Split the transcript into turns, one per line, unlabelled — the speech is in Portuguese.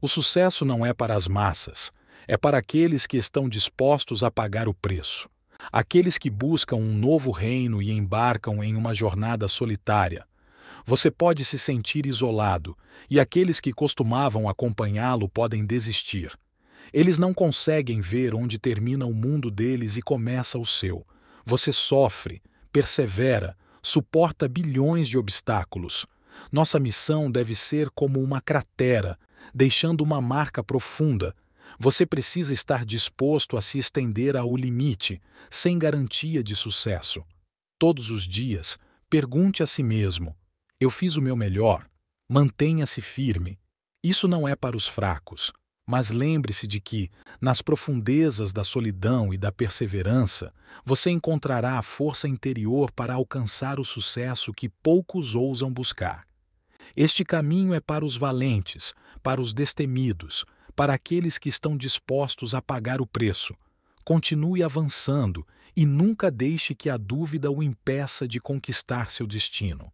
O sucesso não é para as massas, é para aqueles que estão dispostos a pagar o preço. Aqueles que buscam um novo reino e embarcam em uma jornada solitária. Você pode se sentir isolado, e aqueles que costumavam acompanhá-lo podem desistir. Eles não conseguem ver onde termina o mundo deles e começa o seu. Você sofre, persevera, suporta bilhões de obstáculos. Nossa missão deve ser como uma cratera deixando uma marca profunda, você precisa estar disposto a se estender ao limite, sem garantia de sucesso. Todos os dias, pergunte a si mesmo: Eu fiz o meu melhor? Mantenha-se firme. Isso não é para os fracos, mas lembre-se de que, nas profundezas da solidão e da perseverança, você encontrará a força interior para alcançar o sucesso que poucos ousam buscar. Este caminho é para os valentes, para os destemidos, para aqueles que estão dispostos a pagar o preço. Continue avançando e nunca deixe que a dúvida o impeça de conquistar seu destino.